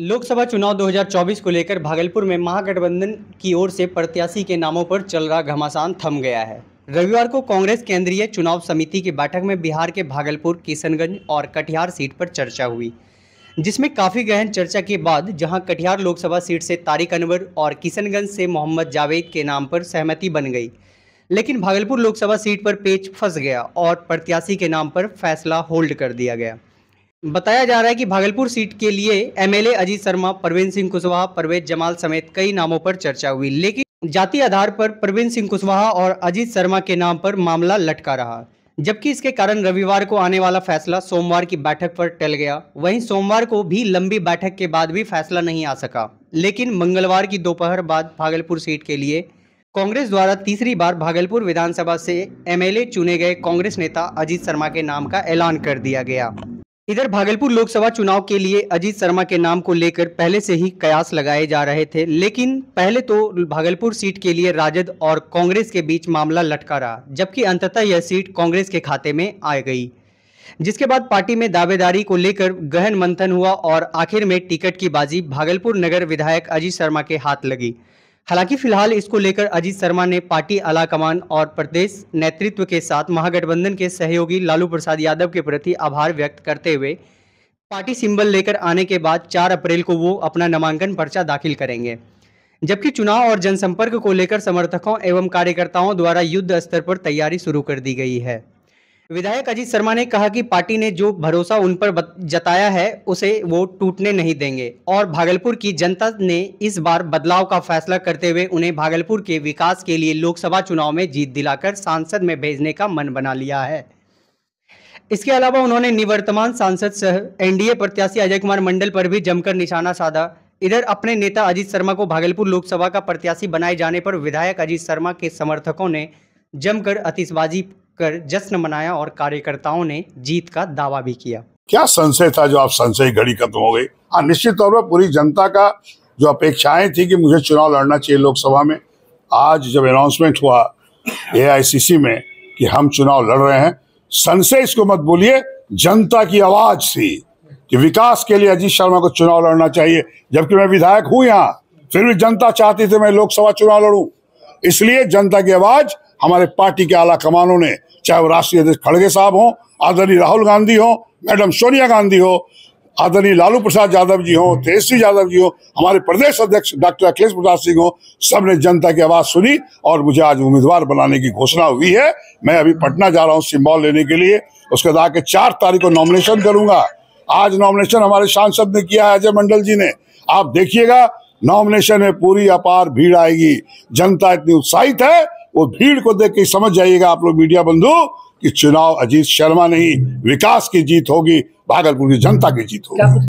लोकसभा चुनाव 2024 को लेकर भागलपुर में महागठबंधन की ओर से प्रत्याशी के नामों पर चल रहा घमासान थम गया है रविवार को कांग्रेस केंद्रीय चुनाव समिति की बैठक में बिहार के भागलपुर किशनगंज और कटिहार सीट पर चर्चा हुई जिसमें काफ़ी गहन चर्चा के बाद जहां कटिहार लोकसभा सीट से तारिक अनवर और किशनगंज से मोहम्मद जावेद के नाम पर सहमति बन गई लेकिन भागलपुर लोकसभा सीट पर पेच फंस गया और प्रत्याशी के नाम पर फैसला होल्ड कर दिया गया बताया जा रहा है कि भागलपुर सीट के लिए एमएलए अजीत शर्मा प्रवीण सिंह कुशवाहा परवेज जमाल समेत कई नामों पर चर्चा हुई लेकिन जाति आधार पर प्रवीण सिंह कुशवाहा और अजीत शर्मा के नाम पर मामला लटका रहा जबकि इसके कारण रविवार को आने वाला फैसला सोमवार की बैठक पर टल गया वहीं सोमवार को भी लंबी बैठक के बाद भी फैसला नहीं आ सका लेकिन मंगलवार की दोपहर बाद भागलपुर सीट के लिए कांग्रेस द्वारा तीसरी बार भागलपुर विधानसभा से एमएलए चुने गए कांग्रेस नेता अजीत शर्मा के नाम का ऐलान कर दिया गया इधर भागलपुर लोकसभा चुनाव के लिए अजीत शर्मा के नाम को लेकर पहले से ही कयास लगाए जा रहे थे लेकिन पहले तो भागलपुर सीट के लिए राजद और कांग्रेस के बीच मामला लटका रहा जबकि अंततः यह सीट कांग्रेस के खाते में आ गई जिसके बाद पार्टी में दावेदारी को लेकर गहन मंथन हुआ और आखिर में टिकट की बाजी भागलपुर नगर विधायक अजीत शर्मा के हाथ लगी हालांकि फिलहाल इसको लेकर अजीत शर्मा ने पार्टी आलाकमान और प्रदेश नेतृत्व के साथ महागठबंधन के सहयोगी लालू प्रसाद यादव के प्रति आभार व्यक्त करते हुए पार्टी सिंबल लेकर आने के बाद 4 अप्रैल को वो अपना नामांकन पर्चा दाखिल करेंगे जबकि चुनाव और जनसंपर्क को लेकर समर्थकों एवं कार्यकर्ताओं द्वारा युद्ध स्तर पर तैयारी शुरू कर दी गई है विधायक अजीत शर्मा ने कहा कि पार्टी ने जो भरोसा उन पर जताया है उसे वो टूटने नहीं देंगे और भागलपुर की जनता ने इस बार बदलाव का फैसला करते हुए उन्हें भागलपुर के विकास के लिए लोकसभा चुनाव में जीत दिलाकर सांसद में भेजने का मन बना लिया है इसके अलावा उन्होंने निवर्तमान सांसद सह एनडीए प्रत्याशी अजय कुमार मंडल पर भी जमकर निशाना साधा इधर अपने नेता अजीत शर्मा को भागलपुर लोकसभा का प्रत्याशी बनाए जाने पर विधायक अजीत शर्मा के समर्थकों ने जमकर आतिशबाजी कर जश्न मनाया और कार्यकर्ताओं ने जीत का दावा भी किया क्या संशय था जो आप संशय घड़ी खत्म हो गई हाँ निश्चित तौर पर पूरी जनता का जो अपेक्षाएं थी कि मुझे चुनाव लड़ना चाहिए लोकसभा में आज जब अनाउंसमेंट हुआ ए में कि हम चुनाव लड़ रहे हैं संशय इसको मत बोलिए जनता की आवाज थी कि विकास के लिए अजीत शर्मा को चुनाव लड़ना चाहिए जबकि मैं विधायक हूँ यहाँ फिर भी जनता चाहती थी मैं लोकसभा चुनाव लड़ू इसलिए जनता की आवाज हमारे पार्टी के आला कमानों ने चाहे वो राष्ट्रीय अध्यक्ष खड़गे साहब हों आदरणीय राहुल गांधी हो मैडम सोनिया गांधी हो आदरणीय लालू प्रसाद यादव जी हो तेजस्वी यादव जी हो हमारे प्रदेश अध्यक्ष डॉक्टर अखिलेश प्रसाद सिंह हो सब ने जनता की आवाज़ सुनी और मुझे आज उम्मीदवार बनाने की घोषणा हुई है मैं अभी पटना जा रहा हूँ सिम्बॉल लेने के लिए उसके बाद आके चार तारीख को नॉमिनेशन करूंगा आज नॉमिनेशन हमारे सांसद ने किया है अजय मंडल जी ने आप देखिएगा नॉमिनेशन है पूरी अपार भीड़ आएगी जनता इतनी उत्साहित है वो भीड़ को देख के समझ जाइएगा आप लोग मीडिया बंधु कि चुनाव अजीत शर्मा नहीं विकास की जीत होगी भागलपुर की जनता की जीत होगी